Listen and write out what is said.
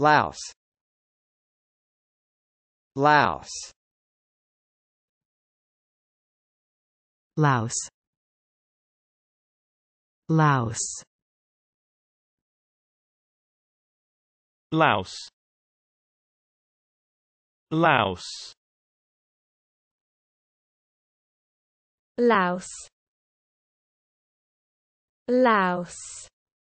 Laos Laos Laos Laos Laos Laos Laos Laos